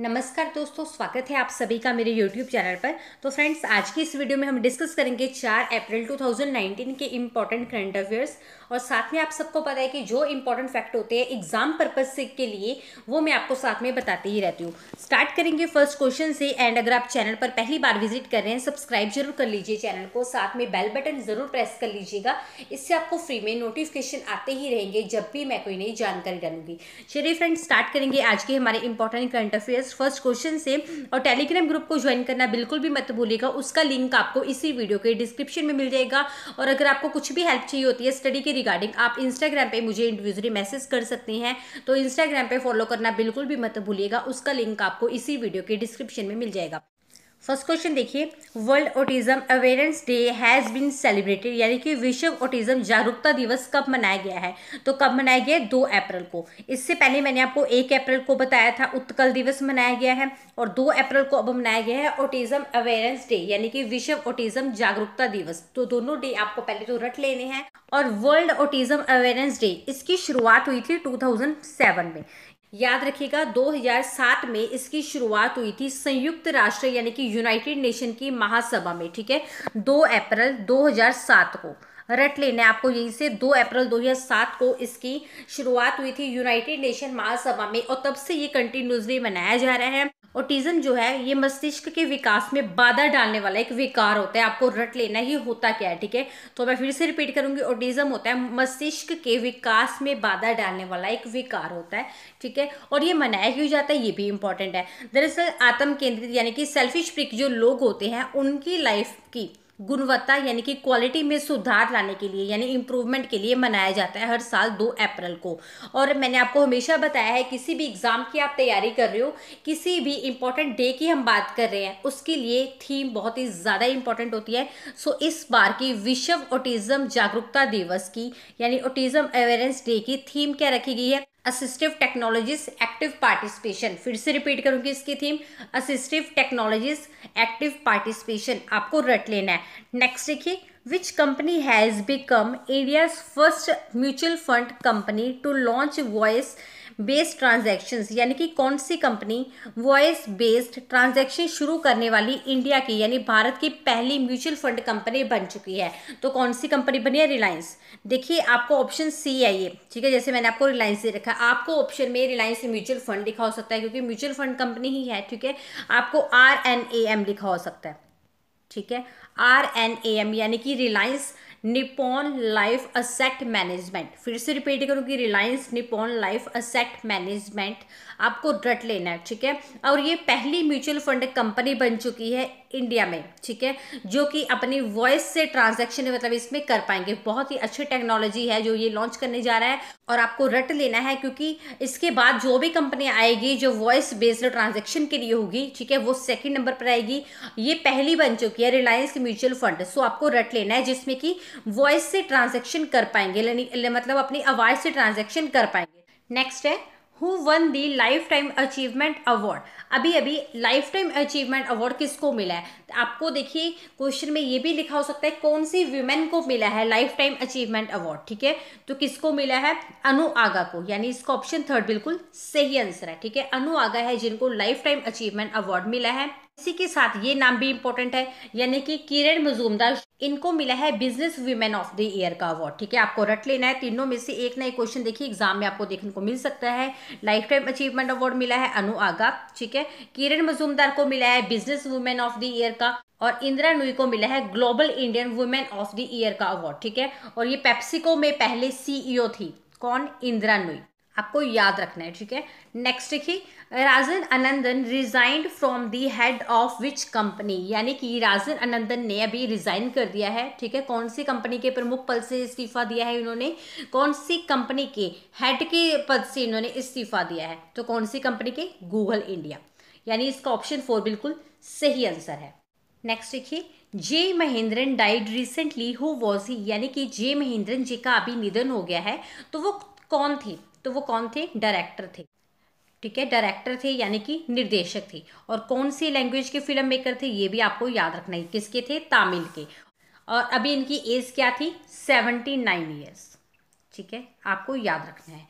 नमस्कार दोस्तों स्वागत है आप सभी का मेरे YouTube चैनल पर तो फ्रेंड्स आज की इस वीडियो में हम डिस्कस करेंगे 4 अप्रैल 2019 के इम्पॉर्टेंट करंट अफेयर्स और साथ में आप सबको पता है कि जो इम्पॉर्टेंट फैक्ट होते हैं एग्जाम पर्पज से के लिए वो मैं आपको साथ में बताती ही रहती हूँ स्टार्ट करेंगे फर्स्ट क्वेश्चन से एंड अगर आप चैनल पर पहली बार विजिट कर रहे हैं सब्सक्राइब जरूर कर लीजिए चैनल को साथ में बेल बटन जरूर प्रेस कर लीजिएगा इससे आपको फ्री में नोटिफिकेशन आते ही रहेंगे जब भी मैं कोई नई जानकारी डालूंगी चलिए फ्रेंड्स स्टार्ट करेंगे आज के हमारे important current affairs just first question से और टेलीग्राम ग्रुप को ज्वाइन करना बिल्कुल भी मत भूलिएगा उसका लिंक आपको इसी वीडियो के डिस्क्रिप्शन में मिल जाएगा और अगर आपको कुछ भी हेल्प चाहिए होती है स्टडी के रिगार्डिंग आप इंस्टाग्राम पर मुझे इंडिविजुअली मैसेज कर सकते हैं तो इंस्टाग्राम पर फॉलो करना बिल्कुल भी मत भूलिएगा उसका लिंक आपको इसी वीडियो के डिस्क्रिप्शन में मिल जाएगा फर्स्ट क्वेश्चन देखिए world autism awareness day has been celebrated यानी कि विश्व ऑटिज्म जागरूकता दिवस कब मनाया गया है तो कब मनाया गया है दो अप्रैल को इससे पहले मैंने आपको एक अप्रैल को बताया था उत्कल दिवस मनाया गया है और दो अप्रैल को अब मनाया गया है ऑटिज्म अवेयरनेस डे यानी कि विश्व ऑटिज्म जागरूकता दिवस तो दोनों डे आपको पहले तो रट लेने हैं और वर्ल्ड ऑटिज्म अवेयरनेस डे इसकी शुरुआत हुई थी टू में याद रखिएगा 2007 में इसकी शुरुआत हुई थी संयुक्त राष्ट्र यानी कि यूनाइटेड नेशन की महासभा में ठीक है 2 अप्रैल 2007 को रट लेना है आपको यहीं से 2 अप्रैल 2007 को इसकी शुरुआत हुई थी यूनाइटेड नेशन महासभा में और तब से ये कंटिन्यूसली मनाया जा रहा है ऑटिज्म जो है ये मस्तिष्क के विकास में बाधा डालने वाला एक विकार होता है आपको रट लेना ही होता क्या है ठीक है तो मैं फिर से रिपीट करूंगी ऑटिज्म होता है मस्तिष्क के विकास में बाधा डालने वाला एक विकार होता है ठीक है और ये मनाया क्यों जाता है ये भी इंपॉर्टेंट है दरअसल आत्म केंद्रित यानी कि सेल्फिश प्रिक जो लोग होते हैं उनकी लाइफ की गुणवत्ता यानी कि क्वालिटी में सुधार लाने के लिए यानी इम्प्रूवमेंट के लिए मनाया जाता है हर साल दो अप्रैल को और मैंने आपको हमेशा बताया है किसी भी एग्ज़ाम की आप तैयारी कर रहे हो किसी भी इम्पॉर्टेंट डे की हम बात कर रहे हैं उसके लिए थीम बहुत ही ज़्यादा इंपॉर्टेंट होती है सो इस बार की विश्व ऑटिज़म जागरूकता दिवस की यानी ऑटिज्म अवेयरनेस डे की थीम क्या रखी गई है असिस्टिव टेक्नोलॉजीज एक्टिव पार्टिसिपेशन फिर से रिपीट करूंगी इसकी theme assistive technologies active participation आपको रट लेना है नेक्स्ट देखिए which company has become India first mutual fund company to launch voice based transactions यानी कि कौन सी कंपनी वॉइस बेस्ड ट्रांजैक्शन शुरू करने वाली इंडिया की यानी भारत की पहली म्यूचुअल फंड कंपनी बन चुकी है तो कौन सी कंपनी बनी है रिलायंस देखिए आपको ऑप्शन सी है ये ठीक है जैसे मैंने आपको रिलायंस दे रखा आपको ऑप्शन में रिलायंस म्यूचुअल फंड लिखा हो सकता है क्योंकि म्यूचुअल फंड कंपनी ही है ठीक है आपको आर एन ए एम लिखा हो सकता है ठीक है आर एन ए एम यानी कि Reliance Nippon life asset management फिर से रिपीट करूँगी Reliance Nippon life asset management आपको रट लेना है ठीक है और ये पहली म्यूचुअल फंड कंपनी बन चुकी है इंडिया में ठीक है जो कि अपनी वॉइस से ट्रांजैक्शन मतलब इसमें कर पाएंगे बहुत ही अच्छी टेक्नोलॉजी है जो ये लॉन्च करने जा रहा है और आपको रट लेना है क्योंकि इसके बाद जो भी कंपनी आएगी जो वॉइस बेस्ड ट्रांजेक्शन के लिए होगी ठीक है वो सेकंड नंबर पर आएगी ये पहली बन चुकी है रिलायंस म्यूचुअल फंड सो आपको रट लेना है जिसमें कि वॉइस से ट्रांजेक्शन कर पाएंगे मतलब अपनी आवाज़ से ट्रांजेक्शन कर पाएंगे नेक्स्ट है who won the lifetime achievement award अभी अभी लाइफ टाइम अचीवमेंट अवार्ड किसको मिला है तो आपको देखिए क्वेश्चन में ये भी लिखा हो सकता है कौन सी वुमेन को मिला है लाइफ टाइम अचीवमेंट अवार्ड ठीक है तो किसको मिला है अनु आगा को यानी इसका ऑप्शन थर्ड बिल्कुल सही आंसर है ठीक है अनु आगा है जिनको लाइफ टाइम अचीवमेंट अवार्ड मिला है इसी के साथ ये नाम भी इंपॉर्टेंट है यानी कि किरण मजूमदार इनको मिला है business women of the year का अवार्ड ठीक है आपको रट लेना है तीनों में से एक ना एक क्वेश्चन देखिए एग्जाम में आपको देखने को मिल सकता है लाइफ टाइम अचीवमेंट अवार्ड मिला है अनु आगा ठीक है किरण मजूमदार को मिला है business women of the year का और इंदिरा नुई को मिला है global Indian women of the year का अवार्ड ठीक है और ये पेप्सिको में पहले सीईओ e थी कौन इंदिरा नुई आपको याद रखना है ठीक है नेक्स्ट देखिए Rajan Anandan resigned from the head of which company यानी कि राजन अनंदन ने अभी रिजाइन कर दिया है ठीक है कौन सी कंपनी के प्रमुख पद से इस्तीफा दिया है इन्होंने कौन सी कंपनी के हेड के पद से इन्होंने इस्तीफा दिया है तो कौन सी कंपनी के गूगल इंडिया यानी इसका ऑप्शन फोर बिल्कुल सही आंसर है नेक्स्ट देखिए J Mahendran died recently who was he यानी कि जे महेंद्रन जी का अभी निधन हो गया है तो वो कौन थे तो वो कौन थे डायरेक्टर थे ठीक है डायरेक्टर थे यानी कि निर्देशक थे और कौन सी लैंग्वेज के फिल्म मेकर थे ये भी आपको याद रखना है किसके थे तमिल के और अभी इनकी एज क्या थी सेवेंटी नाइन ईयर्स ठीक है आपको याद रखना है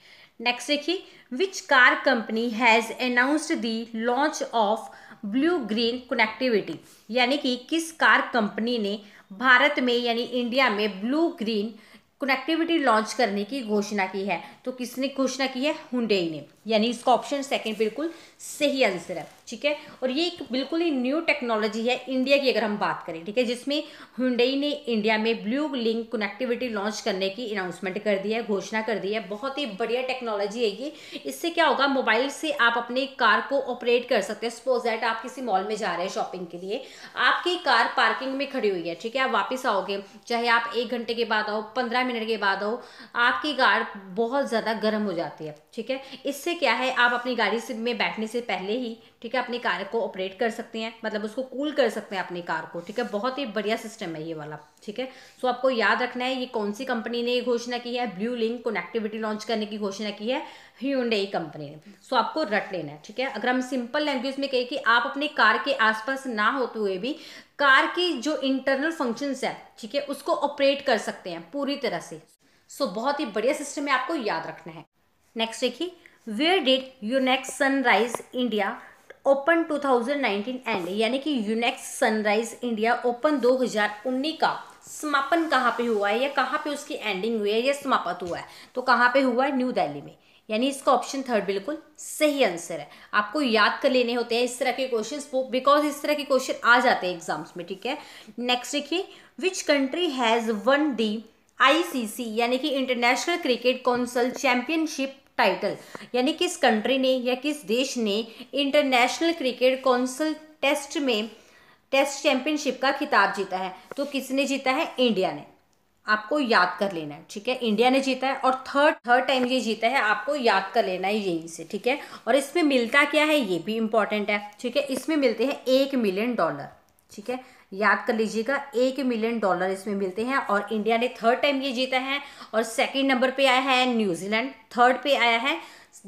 नेक्स्ट देखिए which car company has announced the launch of blue green connectivity यानी कि किस कार कंपनी ने भारत में यानी इंडिया में ब्लू ग्रीन कनेक्टिविटी लॉन्च करने की घोषणा की है तो किसने घोषणा की है हुडेई ने यानी इसका ऑप्शन सेकंड बिल्कुल सही आंसर है ठीक है और ये एक बिल्कुल ही न्यू टेक्नोलॉजी है इंडिया की अगर हम बात करें ठीक है जिसमें हुंडई ने इंडिया में ब्लू लिंक कनेक्टिविटी लॉन्च करने की अनाउंसमेंट कर दी है घोषणा कर दी है बहुत ही बढ़िया टेक्नोलॉजी है ये इससे क्या होगा मोबाइल से आप अपनी कार को ऑपरेट कर सकते हैं सपोज दैट आप किसी मॉल में जा रहे हैं शॉपिंग के लिए आपकी कार पार्किंग में खड़ी हुई है ठीक है आप वापस आओगे चाहे आप एक घंटे के बाद आओ पंद्रह मिनट के बाद आओ आपकी कार बहुत ज़्यादा गर्म हो जाती है ठीक है इससे क्या है आप अपनी गाड़ी से में बैठने से पहले ही ठीक है अपनी कार को ऑपरेट कर सकते हैं मतलब उसको कूल कर सकते हैं अपनी कार को ठीक है बहुत ही बढ़िया सिस्टम है ये वाला ठीक है सो आपको याद रखना है ये कौन सी कंपनी ने ये घोषणा की है ब्लू लिंक कनेक्टिविटी लॉन्च करने की घोषणा की है ह्यूंडई कंपनी ने सो आपको रट लेना है ठीक है अगर हम सिंपल लैंग्वेज में कहें कि आप अपनी कार के आसपास ना होते हुए भी कार की जो इंटरनल फंक्शंस है ठीक है उसको ऑपरेट कर सकते हैं पूरी तरह से सो so, बहुत ही बढ़िया सिस्टम है आपको याद रखना है नेक्स्ट देखिए where did Yonex sunrise India open 2019 end यानी कि यूनेक्स सनराइज इंडिया ओपन 2019 का समापन कहाँ पे हुआ है या कहाँ पे उसकी एंडिंग हुई है या समाप्त हुआ है तो कहाँ पे हुआ है न्यू दिल्ली में यानी इसका ऑप्शन थर्ड बिल्कुल सही आंसर है आपको याद कर लेने होते हैं इस तरह के क्वेश्चन बिकॉज इस तरह के क्वेश्चन आ जाते हैं एग्जाम्स में ठीक है नेक्स्ट देखिए which country has won the ICC यानी कि international cricket council championship title यानी किस कंट्री ने या किस देश ने इंटरनेशनल क्रिकेट काउंसिल टेस्ट में टेस्ट चैंपियनशिप का खिताब जीता है तो किसने जीता है इंडिया ने आपको याद कर लेना है ठीक है इंडिया ने जीता है और थर्ड थर्ड टाइम ये जीता है आपको याद कर लेना है यहीं से ठीक है और इसमें मिलता क्या है ये भी इंपॉर्टेंट है ठीक है इसमें मिलते हैं एक मिलियन डॉलर ठीक है याद कर लीजिएगा एक मिलियन डॉलर इसमें मिलते हैं और इंडिया ने थर्ड टाइम ये जीता है और सेकेंड नंबर पर आया है न्यूजीलैंड थर्ड पे आया है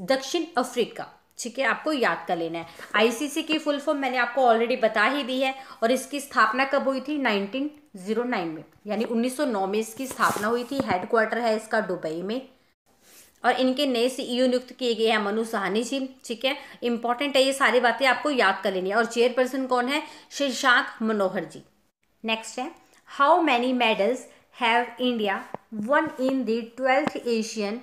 दक्षिण अफ्रीका ठीक है आपको याद कर लेना है आईसीसी की फुल फॉर्म मैंने आपको ऑलरेडी बता ही दी है और इसकी स्थापना कब हुई थी 1909 में यानी 1909 में इसकी स्थापना हुई थी हेडक्वार्टर है इसका दुबई में और इनके नए सीईओ e नियुक्त किए गए हैं मनु सहानी जी ठीक है इंपॉर्टेंट है ये सारी बातें आपको याद कर लेनी है और चेयरपर्सन कौन है शीर्षांक मनोहर जी नेक्स्ट है how many medals have India won in the twelfth Asian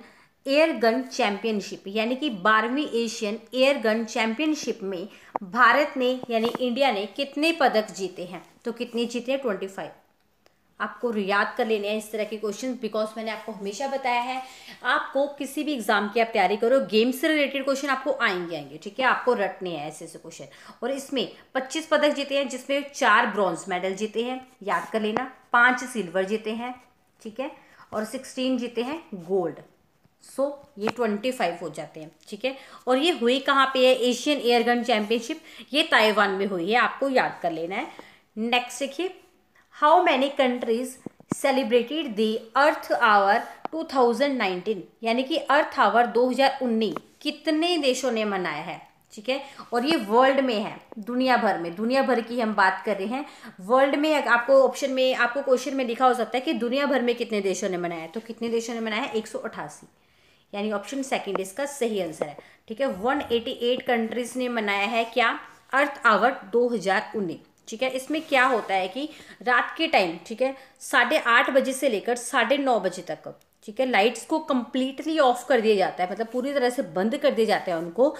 air gun championship यानी कि बारहवीं एशियन एयर गन चैम्पियनशिप में भारत ने यानी इंडिया ने कितने पदक जीते हैं तो कितने जीते हैं ट्वेंटी फाइव आपको याद कर लेने हैं इस तरह के क्वेश्चन बिकॉज मैंने आपको हमेशा बताया है आपको किसी भी एग्जाम की आप तैयारी करो गेम से रिलेटेड क्वेश्चन आपको आएंगे आएंगे ठीक है आपको रटने हैं ऐसे ऐसे क्वेश्चन और इसमें पच्चीस पदक जीते हैं जिसमें चार ब्रॉन्ज मेडल जीते हैं याद कर लेना पाँच सिल्वर जीते हैं ठीक है और सिक्सटीन जीते हैं गोल्ड सो so, ये ट्वेंटी फाइव हो जाते हैं ठीक है और ये हुई कहाँ पे है एशियन एयरगन चैंपियनशिप ये ताइवान में हुई है आपको याद कर लेना है नेक्स्ट देखिए how many countries celebrated the earth hour 2019 यानी कि अर्थ आवर 2019 कितने देशों ने मनाया है ठीक है और ये वर्ल्ड में है दुनिया भर में दुनिया भर की हम बात कर रहे हैं वर्ल्ड में आपको ऑप्शन में आपको क्वेश्चन में लिखा हो सकता है कि दुनिया भर में कितने देशों ने मनाया है तो कितने देशों ने मनाया है एक यानी ऑप्शन सेकेंड इसका सही आंसर है ठीक है 188 कंट्रीज ने मनाया है क्या अर्थ आवर 2019 ठीक है इसमें क्या होता है कि रात के टाइम ठीक है साढ़े आठ बजे से लेकर साढ़े नौ बजे तक ठीक है लाइट्स को कम्प्लीटली ऑफ कर दिया जाता है मतलब पूरी तरह से बंद कर दिया जाता है उनको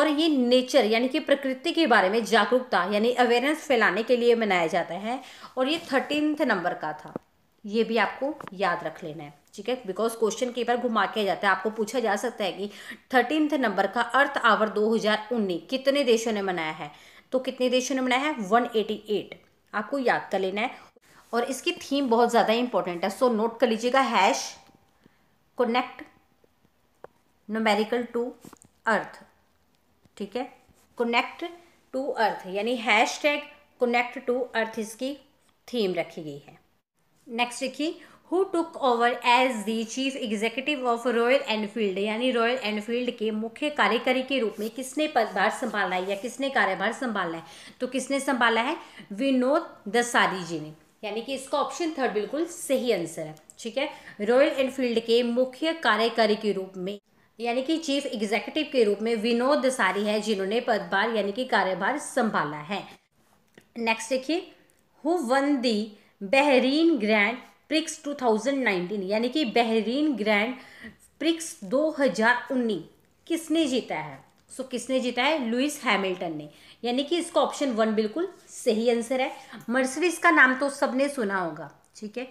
और ये नेचर यानी कि प्रकृति के बारे में जागरूकता यानी अवेयरनेस फैलाने के लिए मनाया जाता है और ये थर्टीनथ नंबर का था ये भी आपको याद रख लेना है ठीक है बिकॉज क्वेश्चन कई बार घुमा के जाता है आपको पूछा जा सकता है कि थर्टीनथ नंबर का अर्थ आवर 2019 कितने देशों ने मनाया है तो कितने देशों ने बनाया है 188 आपको याद कर लेना है और इसकी थीम बहुत ज़्यादा इंपॉर्टेंट है सो नोट कर लीजिएगा hash connect numerical to earth ठीक है कनेक्ट टू अर्थ यानी hashtag connect to earth इसकी थीम रखी गई है नेक्स्ट देखिए who took over as the chief executive of Royal Enfield यानी रॉयल एनफील्ड के मुख्य कार्यकारी के रूप में किसने पदभार संभाला है या किसने कार्यभार संभाला है तो किसने संभाला है विनोद दसारी जी ने यानी कि इसका ऑप्शन थर्ड बिल्कुल सही आंसर है ठीक है रॉयल एनफील्ड के मुख्य कार्यकारी के रूप में यानी कि चीफ एग्जीक्यूटिव के रूप में विनोद दसारी है जिन्होंने पदभार यानी कि कार्यभार संभाला है नेक्स्ट देखिए who won the Bahrain grand prix 2019 यानी कि बहरीन ग्रैंड प्रिक्स 2019 किसने जीता है सो so, किसने जीता है लुइस हैमिल्टन ने यानी कि इसका ऑप्शन वन बिल्कुल सही आंसर है मर्सरीज का नाम तो सबने सुना होगा ठीक है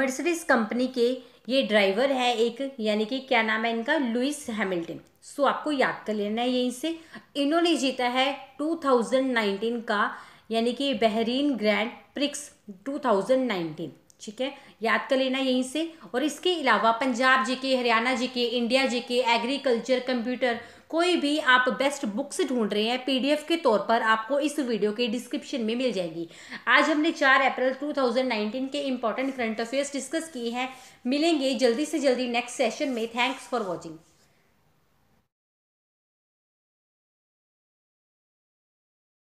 मर्सरीज कंपनी के ये ड्राइवर है एक यानी कि क्या नाम है इनका लुइस हैमिल्टन सो so, आपको याद कर लेना है यहीं से इन्होंने जीता है 2019 का यानी कि बहरीन ग्रैंड प्रिक्स 2019 ठीक है याद कर लेना यहीं से और इसके अलावा Punjab GK Haryana GK India GK agriculture computer कोई भी आप बेस्ट बुक्स ढूंढ रहे हैं पीडीएफ के तौर पर आपको इस वीडियो के डिस्क्रिप्शन में मिल जाएगी आज हमने 4 अप्रैल 2019 के इंपॉर्टेंट करंट अफेयर्स डिस्कस किए हैं मिलेंगे जल्दी से जल्दी नेक्स्ट सेशन में थैंक्स फॉर वॉचिंग